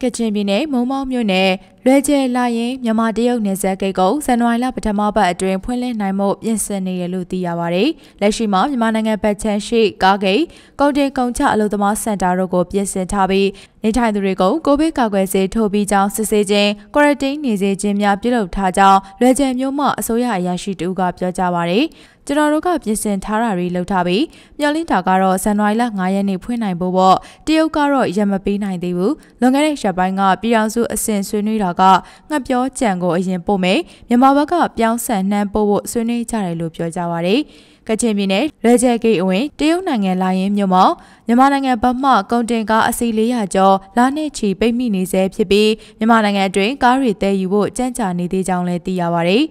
ကချင်ပြည်နယ်မုံမောက်မြို့နယ်လွယ်ကျယ်လာရင်မြန်မာတရုတ်နယ်စပ်ဂိတ်ကိုဇန်နဝါရီလပထမပတ်အတွင်းဖွင့်လှစ်နိုင်မှုပြင်ဆင်နေရလို့သိရပါတယ်။လက်ရှိမှာမြန်မာနိုင်ငံဘက်ခြမ်းရှိကားဂိတ်၊ကုန်တင်ကုန်ချအလုပ်သမားစင်တာတို့ကိုပြင်ဆင်ထားပြီးနေထိုင်သူတွေကိုကိုဗစ်ကာကွယ်ဆေးထိုးပြီးကြောင်းစစ်ဆေးခြင်း၊ကွာရတင်းနေစေခြင်းများပြုလုပ်ထားကြောင်းလွယ်ကျယ်မျိုးမှအစိုးရအရာရှိတူကပြောကြားပါတယ်။ကျွန်တော်တို့ကပြင်ဆင်ထားတာတွေလုပ်ထားပြီးမျော်လင့်တာကတော့ဇန်နဝါရီလ9ရက်နေ့ဖွင့်နိုင်ဖို့ပေါ့တရုတ်ကတော့ရမပေးနိုင်သေးဘူး။လွန်ခဲ့တဲ့ရက်ပိုင်းကပြည်အောင်စုအဆင့်ဆွေးနွေးတာတာကငှက်ပြောကြံကိုအရင်ပို့မယ်မြန်မာဘက်ကပြောင်းဆန်နှမ်းပို့ဖို့ဆွေးနွေးကြတယ်လို့ပြောကြပါတယ်ကချင်ပြည်နယ်ရေဂျယ်ဂိတ်အဝင်တရုတ်နိုင်ငံလာရင်မြို့မှာမြန်မာနိုင်ငံဘက်မှကုန်တင်ကားအစီ400ကျော်လာနဲ့ချီပိတ်မိနေဆဲဖြစ်ပြီးမြန်မာနိုင်ငံအတွင်းကားတွေတည်ယူဖို့ကြံ့ကြာနေသေးကြောင်းလည်းသိရပါတယ်။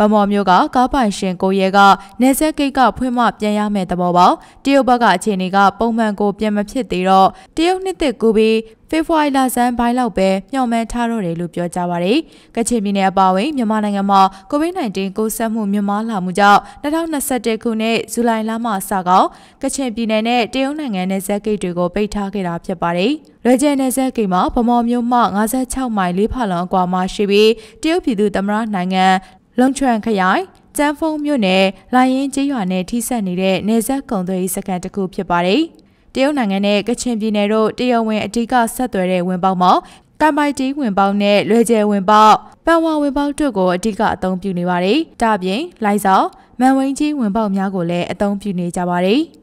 ဗမော်မျိုးကကားပိုင်ရှင်ကိုရဲကနယ်ဆက်ဂိတ်ကဖွင့်မှပြန်ရမယ်သဘောပေါက်တရုတ်ဘက်ကအခြေအနေကပုံမှန်ကိုပြန်မဖြစ်သေးတော့တရုတ်နှစ်သက်ကူပြီးဖေဖော်ဝါရီလဆန်းပိုင်းလောက်ပဲမျှော်မှန်းထားတော့တယ်လို့ပြောကြပါရယ်။ကချင်ပြည်နယ်အပါအဝင်မြန်မာနိုင်ငံမှာ COVID-19 ကိုစက်မှုမြင့်မားလာမှုကြောင့်2021ခုနှစ်ဇူလိုင်လမှစကောက်ကချင်ပြည်နယ်နဲ့တရုတ်နိုင်ငံနယ်စပ်ဂိတ်တွေကိုပိတ်ထားခဲ့တာဖြစ်ပါရယ်။လွယ်ကျယ်နယ်စပ်ဂိတ်မှာဗမော်မျိုးမှ56မိုင်၄ဖလောင်အကွာမှာရှိပြီးတရုတ်ပြည်သူသမ္မတနိုင်ငံလုံချွန်ခရိုင်ကျန်းဖုံမြို့နယ်လာရင်ကျေးရွာနယ်ထိဆက်နေတဲ့နေဆက်ကုံသွေးစကန်တစ်ခုဖြစ်ပါတယ်။တရုတ်နိုင်ငံနဲ့ကချင်ပြည်နယ်တို့တရုတ်ဝင်အဓိကဆက်သွယ်တဲ့ဝင်ပေါက်မှာကမ်ပိုက်တီဝင်ပေါက်နဲ့လွယ်ကျယ်ဝင်ပေါက်ပန်ဝါဝင်ပေါက်တို့ကိုအဓိကအသုံးပြုနေပါတယ်။ဒါပြင်လိုက်ဆောင်မန်ဝိန်းကြီးဝင်ပေါက်များကိုလည်းအသုံးပြုနေကြပါတယ်။